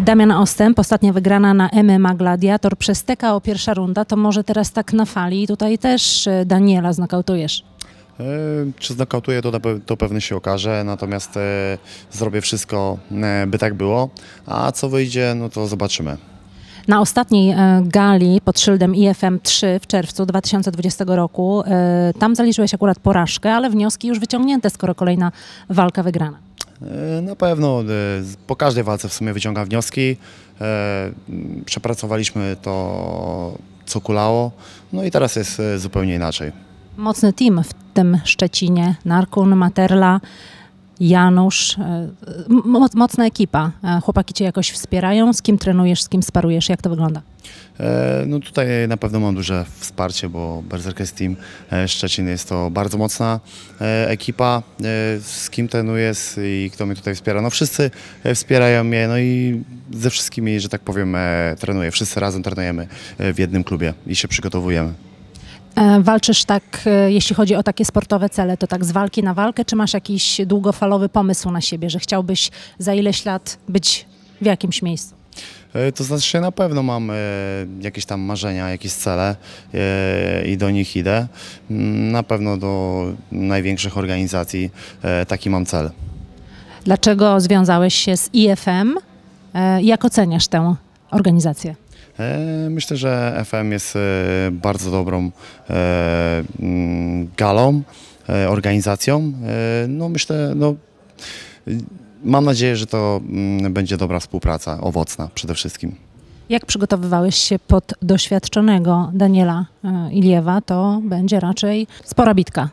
Damian Ostęp, ostatnia wygrana na MMA Gladiator przez TKO pierwsza runda, to może teraz tak na fali tutaj też e, Daniela znokautujesz. E, czy znokautuję, to, to pewnie się okaże, natomiast e, zrobię wszystko, by tak było, a co wyjdzie, no to zobaczymy. Na ostatniej gali pod szyldem IFM3 w czerwcu 2020 roku, tam zaliczyłeś akurat porażkę, ale wnioski już wyciągnięte, skoro kolejna walka wygrana. E, na pewno e, po każdej walce w sumie wyciąga wnioski. E, przepracowaliśmy to, co kulało, no i teraz jest zupełnie inaczej. Mocny team w tym Szczecinie, Narkun, Materla, Janusz, e, mocna ekipa. E, chłopaki cię jakoś wspierają? Z kim trenujesz, z kim sparujesz? Jak to wygląda? E, no tutaj na pewno mam duże wsparcie, bo Berserkers Team Szczecin jest to bardzo mocna ekipa, z kim trenuję i kto mnie tutaj wspiera. No wszyscy wspierają mnie, no i ze wszystkimi, że tak powiem, trenuję. Wszyscy razem trenujemy w jednym klubie i się przygotowujemy. E, walczysz tak, e, jeśli chodzi o takie sportowe cele, to tak z walki na walkę, czy masz jakiś długofalowy pomysł na siebie, że chciałbyś za ileś lat być w jakimś miejscu? E, to znaczy, na pewno mam jakieś tam marzenia, jakieś cele i do nich idę. Mm, na pewno do największych organizacji taki mam cel. Dlaczego związałeś się z IFM? Jak oceniasz tę organizację? E, myślę, że FM jest e, bardzo dobrą e, mm, galą, organizacją. No myślę, no, mam nadzieję, że to mm, będzie dobra współpraca, owocna przede wszystkim. Jak przygotowywałeś się pod doświadczonego Daniela Iliewa, to będzie raczej spora bitka.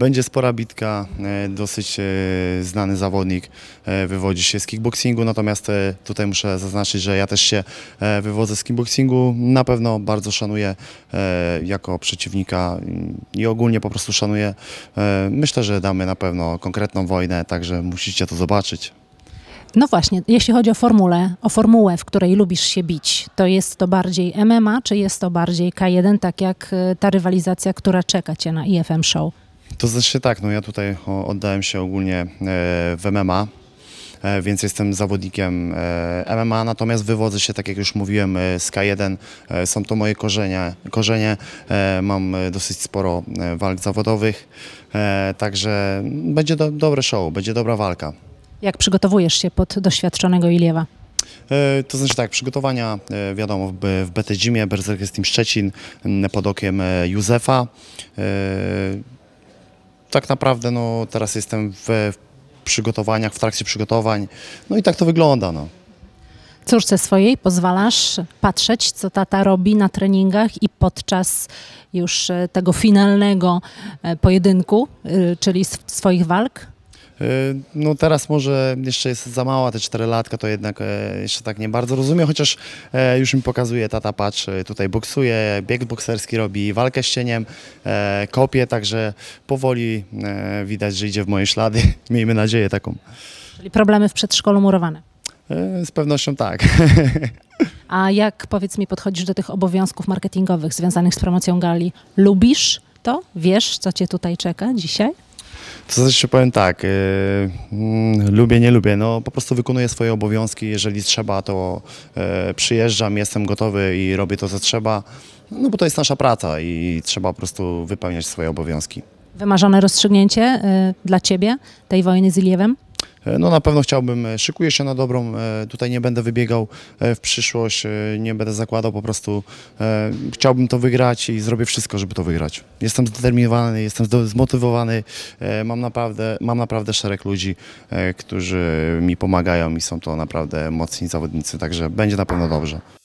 Będzie spora bitka, e, dosyć e, znany zawodnik e, wywodzi się z kickboxingu, natomiast tutaj muszę zaznaczyć, że ja też się wywodzę z kickboxingu. Na pewno bardzo szanuję jako przeciwnika i ogólnie po prostu szanuję. Myślę, że damy na pewno konkretną wojnę, także musicie to zobaczyć. No właśnie, jeśli chodzi o formułę, o formułę, w której lubisz się bić, to jest to bardziej MMA, czy jest to bardziej K1, tak jak ta rywalizacja, która czeka cię na IFM Show? To znaczy tak, no ja tutaj oddałem się ogólnie e, w MMA, e, więc jestem zawodnikiem e, MMA, natomiast wywodzę się, tak jak już mówiłem, z K1. Są to moje korzenie. korzenie. Mam dosyć sporo walk zawodowych, także będzie do, dobre show, będzie dobra walka. Jak przygotowujesz się pod doświadczonego Iliewa? To znaczy tak, przygotowania wiadomo w BT Gymie, Berserker Team Szczecin pod okiem Józefa tak naprawdę no, teraz jestem w przygotowaniach, w trakcie przygotowań. No i tak to wygląda. No. Córce swojej pozwalasz patrzeć, co tata robi na treningach i podczas już e, tego finalnego e, pojedynku, e, czyli swoich walk? Y, no teraz może jeszcze jest za mała, te 4 latka to jednak e, jeszcze tak nie bardzo rozumie, chociaż e, już mi pokazuje tata, patrz, y, tutaj boksuje, bieg bokserski robi, walkę z cieniem, e, kopie, także powoli widać, że idzie w moje ślady. Miejmy nadzieję taką. Czyli problemy w przedszkolu murowane. Z pewnością tak. A jak powiedz mi, podchodzisz do tych obowiązków marketingowych związanych z promocją gali? Lubisz to? Wiesz, co cię tutaj czeka dzisiaj? To znaczy powiem tak, yy, lubię, nie lubię, no po prostu wykonuję swoje obowiązki, jeżeli trzeba to yy, przyjeżdżam, jestem gotowy i robię to co trzeba, no bo to jest nasza praca i trzeba po prostu wypełniać swoje obowiązki. Wymarzone rozstrzygnięcie yy, dla Ciebie tej wojny z Iliewem? E, no na pewno chciałbym, e, szykuję się na dobrą, e, tutaj nie będę wybiegał w przyszłość, nie będę zakładał po prostu, chciałbym to wygrać i zrobię wszystko, żeby to wygrać. Jestem zdeterminowany, jestem zmotywowany, mam naprawdę, mam naprawdę szereg ludzi, którzy mi pomagają i są to naprawdę mocni zawodnicy, także będzie na pewno dobrze.